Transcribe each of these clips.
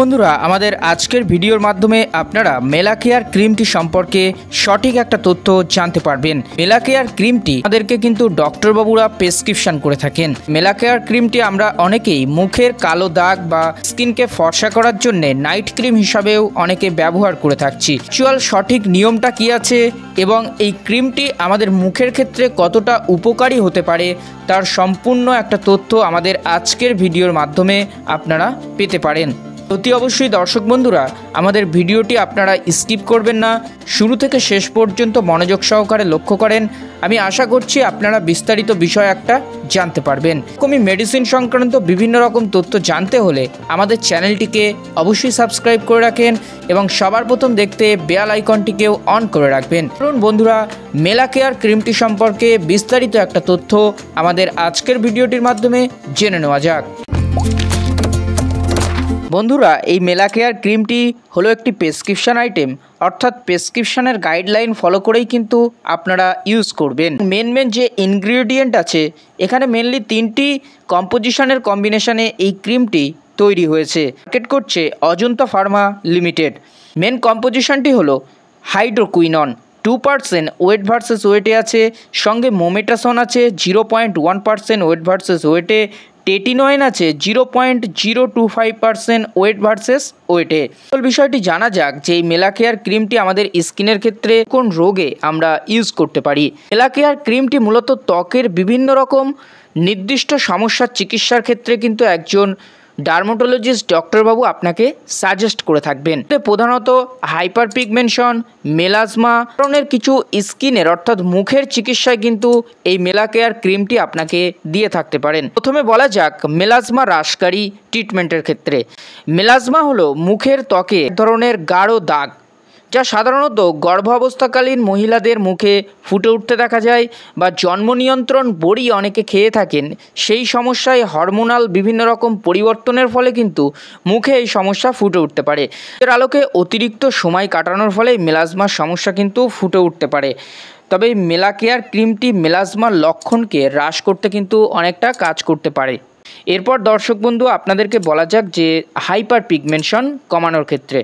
বন্ধুরা আমাদের আজকের ভিডিওর মাধ্যমে আপনারা মেলাকেয়ার ক্রিমটি সম্পর্কে সঠিক একটা তথ্য জানতে পারবেন মেলাকেয়ার ক্রিমটি আমাদেরকে কিন্তু ডক্টরবাবুরা প্রেসক্রিপশন করে থাকেন মেলাকেয়ার ক্রিমটি আমরা অনেকেই মুখের কালো দাগ বা স্কিনকে ফর্সা করার জন্য নাইট ক্রিম হিসাবেও অনেকে ব্যবহার করে থাকছি অ্যাকচুয়াল সঠিক নিয়মটা কি আছে এবং এই ক্রিমটি আমাদের মুখের ক্ষেত্রে কতটা উপকারী হতে পারে তার সম্পূর্ণ একটা তথ্য আমাদের আজকের ভিডিওর মাধ্যমে আপনারা পেতে পারেন অতি অবশ্যই দর্শক বন্ধুরা আমাদের ভিডিওটি আপনারা স্কিপ করবেন না শুরু থেকে শেষ পর্যন্ত মনোযোগ সহকারে লক্ষ্য করেন আমি আশা করছি আপনারা বিস্তারিত বিষয় একটা জানতে পারবেন কমি মেডিসিন সংক্রান্ত বিভিন্ন রকম তথ্য জানতে হলে আমাদের চ্যানেলটিকে অবশ্যই সাবস্ক্রাইব করে রাখেন এবং সবার প্রথম দেখতে বেয়াল আইকনটিকেও অন করে রাখবেন কারণ বন্ধুরা মেলা কেয়ার ক্রিমটি সম্পর্কে বিস্তারিত একটা তথ্য আমাদের আজকের ভিডিওটির মাধ্যমে জেনে নেওয়া যাক বন্ধুরা এই মেলা কেয়ার ক্রিমটি হলো একটি প্রেসক্রিপশান আইটেম অর্থাৎ প্রেসক্রিপশানের গাইডলাইন ফলো করেই কিন্তু আপনারা ইউজ করবেন মেন মেন যে ইনগ্রিডিয়েন্ট আছে এখানে মেনলি তিনটি কম্পোজিশনের কম্বিনেশানে এই ক্রিমটি তৈরি হয়েছে মার্কেট করছে অজন্তা ফার্মা লিমিটেড মেন কম্পোজিশনটি হলো hydroquinone two percent weight versus ওয়েটে আছে সঙ্গে মোমেটাসন আছে zero point one percent weight versus ওয়েটে টেটিনয়েন আছে zero point zero two five percent weight versus ওয়েটে বিষয়টি জানা যাক যে এই মেলাকেয়ার ক্রিমটি আমাদের স্কিনের ক্ষেত্রে কোন রোগে আমরা ইউজ করতে পারি মেলাকেয়ার ক্রিমটি মূলত ত্বকের বিভিন্ন রকম নির্দিষ্ট সমস্যার চিকিৎসার ক্ষেত্রে কিন্তু একজন ডার্মোটোলজিস্ট ডক্টরবাবু আপনাকে সাজেস্ট করে থাকবেন প্রধানত হাইপার পিগমেনশন মেলাজমা ধরনের কিছু স্কিনের অর্থাৎ মুখের চিকিৎসায় কিন্তু এই মেলাকেয়ার ক্রিমটি আপনাকে দিয়ে থাকতে পারেন প্রথমে বলা যাক মেলাজমা হ্রাসকারী ট্রিটমেন্টের ক্ষেত্রে মেলাজমা হলো মুখের ত্বকে ধরনের গাঢ় দাগ যা সাধারণত গর্ভাবস্থাকালীন মহিলাদের মুখে ফুটে উঠতে দেখা যায় বা জন্ম নিয়ন্ত্রণ বড়ি অনেকে খেয়ে থাকেন সেই সমস্যায় হরমোনাল বিভিন্ন রকম পরিবর্তনের ফলে কিন্তু মুখে এই সমস্যা ফুটে উঠতে পারে এর আলোকে অতিরিক্ত সময় কাটানোর ফলে মেলাজমার সমস্যা কিন্তু ফুটে উঠতে পারে তবে মেলাকেয়ার ক্রিমটি মেলাজমার লক্ষণকে হ্রাস করতে কিন্তু অনেকটা কাজ করতে পারে এরপর দর্শক বন্ধু আপনাদেরকে বলা যাক যে হাইপার পিগমেন্টশন কমানোর ক্ষেত্রে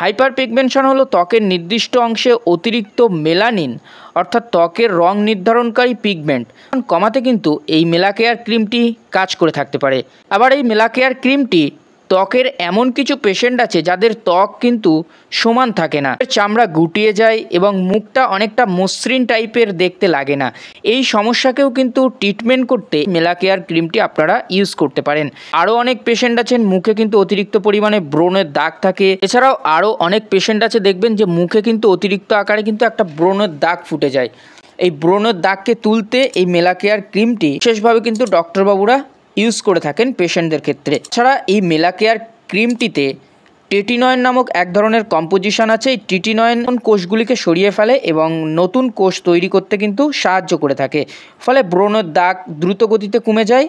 হাইপার পিগমেনশন হলো ত্বকের নির্দিষ্ট অংশে অতিরিক্ত মেলানিন অর্থাৎ ত্বকের রং নির্ধারণকারী পিগমেন্ট কমাতে কিন্তু এই মেলাকেয়ার ক্রিমটি কাজ করে থাকতে পারে আবার এই মেলাকেয়ার ক্রিমটি ত্বকের এমন কিছু পেশেন্ট আছে যাদের ত্বক কিন্তু সমান থাকে না চামড়া গুটিয়ে যায় এবং মুখটা অনেকটা মসৃণ টাইপের দেখতে লাগে না এই সমস্যাকেও কিন্তু ট্রিটমেন্ট করতে মেলাকেয়ার ক্রিমটি আপনারা ইউজ করতে পারেন আরও অনেক পেশেন্ট আছেন মুখে কিন্তু অতিরিক্ত পরিমাণে ব্রণের দাগ থাকে এছাড়াও আরও অনেক পেশেন্ট আছে দেখবেন যে মুখে কিন্তু অতিরিক্ত আকারে কিন্তু একটা ব্রণের দাগ ফুটে যায় এই ব্রণের দাগকে তুলতে এই মেলাকেয়ার ক্রিমটি বিশেষভাবে কিন্তু ডক্টরবাবুরা ইউজ করে থাকেন পেশেন্টদের ক্ষেত্রে ছাড়া এই মেলাকেয়ার ক্রিমটিতে টেটিনয়েন নামক এক ধরনের কম্পোজিশন আছে এই টিটিনয়েন কোষগুলিকে সরিয়ে ফেলে এবং নতুন কোষ তৈরি করতে কিন্তু সাহায্য করে থাকে ফলে ব্রণের দাগ দ্রুত গতিতে কমে যায়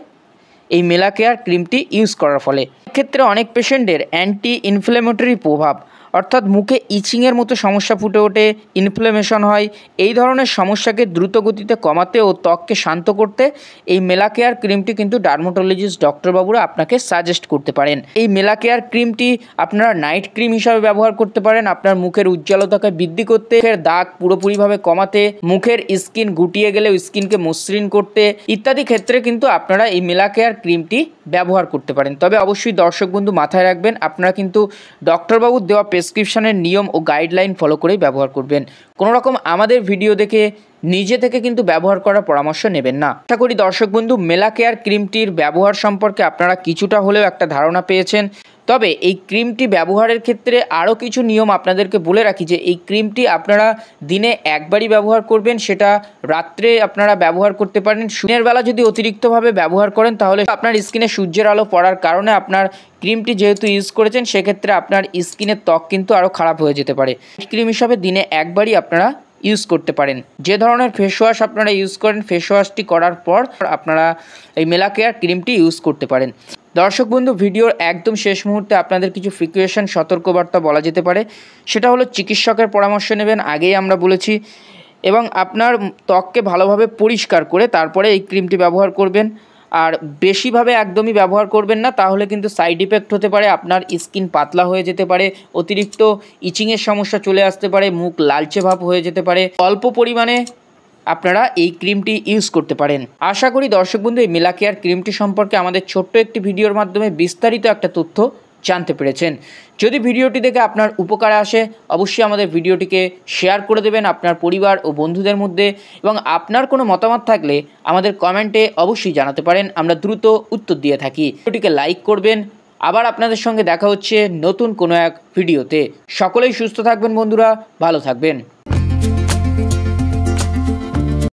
এই মেলাকেয়ার ক্রিমটি ইউজ করার ফলে ক্ষেত্রে অনেক পেশেন্টের অ্যান্টি ইনফ্লেমেটরি প্রভাব অর্থাৎ মুখে ইচিংয়ের মতো সমস্যা ফুটে ওঠে ইনফ্লেমেশন হয় এই ধরনের সমস্যাকে দ্রুত গতিতে কমাতে ও ত্বককে শান্ত করতে এই মেলাকেয়ার ক্রিমটি কিন্তু ডার্মোটোলজিস্ট ডক্টরবাবুরা আপনাকে সাজেস্ট করতে পারেন এই মেলাকেয়ার ক্রিমটি আপনারা নাইট ক্রিম হিসাবে ব্যবহার করতে পারেন আপনার মুখের উজ্জ্বলতাকে বৃদ্ধি করতে মুখের দাগ পুরোপুরিভাবে কমাতে মুখের স্কিন গুটিয়ে গেলেও স্কিনকে মসৃণ করতে ইত্যাদি ক্ষেত্রে কিন্তু আপনারা এই মেলাকেয়ার ক্রিমটি ব্যবহার করতে পারেন তবে অবশ্যই দর্শক বন্ধু মাথায় রাখবেন আপনারা কিন্তু ডক্টরবাবুর দেওয়া প্রেসক্রিপশানের নিয়ম ও গাইডলাইন ফলো করে ব্যবহার করবেন কোনো রকম আমাদের ভিডিও দেখে নিজে থেকে কিন্তু ব্যবহার করার পরামর্শ নেবেন না আশা করি দর্শক বন্ধু মেলা কেয়ার ক্রিমটির ব্যবহার সম্পর্কে আপনারা কিছুটা হলেও একটা ধারণা পেয়েছেন তবে এই ক্রিমটি ব্যবহারের ক্ষেত্রে আরও কিছু নিয়ম আপনাদেরকে বলে রাখি যে এই ক্রিমটি আপনারা দিনে একবারই ব্যবহার করবেন সেটা রাত্রে আপনারা ব্যবহার করতে পারেন সুনের বেলা যদি অতিরিক্তভাবে ব্যবহার করেন তাহলে আপনার স্কিনে সূর্যের আলো পড়ার কারণে আপনার ক্রিমটি যেহেতু ইউজ করেছেন সেক্ষেত্রে আপনার স্কিনের ত্বক কিন্তু আরও খারাপ হয়ে যেতে পারে ক্রিম হিসাবে দিনে একবারই আপনারা ইউজ করতে পারেন যে ধরনের ফেস ওয়াশ আপনারা ইউজ করেন ফেস ওয়াশটি করার পর আপনারা এই মেলাকেয়ার ক্রিমটি ইউজ করতে পারেন দর্শক বন্ধু ভিডিওর একদম শেষ মুহূর্তে আপনাদের কিছু ফ্রিকুয়েশন সতর্কবার্তা বলা যেতে পারে সেটা হলো চিকিৎসকের পরামর্শ নেবেন আগেই আমরা বলেছি এবং আপনার ত্বককে ভালোভাবে পরিষ্কার করে তারপরে এই ক্রিমটি ব্যবহার করবেন আর বেশিভাবে একদমই ব্যবহার করবেন না তাহলে কিন্তু সাইড ইফেক্ট হতে পারে আপনার স্কিন পাতলা হয়ে যেতে পারে অতিরিক্ত ইচিংয়ের সমস্যা চলে আসতে পারে মুখ লালচে ভাব হয়ে যেতে পারে অল্প পরিমাণে আপনারা এই ক্রিমটি ইউজ করতে পারেন আশা করি দর্শক বন্ধু এই মেলা কেয়ার ক্রিমটি সম্পর্কে আমাদের ছোট্ট একটি ভিডিওর মাধ্যমে বিস্তারিত একটা তথ্য জানতে পেরেছেন যদি ভিডিওটি দেখে আপনার উপকারে আসে অবশ্যই আমাদের ভিডিওটিকে শেয়ার করে দেবেন আপনার পরিবার ও বন্ধুদের মধ্যে এবং আপনার কোনো মতামত থাকলে আমাদের কমেন্টে অবশ্যই জানাতে পারেন আমরা দ্রুত উত্তর দিয়ে থাকি ভিডিওটিকে লাইক করবেন আবার আপনাদের সঙ্গে দেখা হচ্ছে নতুন কোনো এক ভিডিওতে সকলেই সুস্থ থাকবেন বন্ধুরা ভালো থাকবেন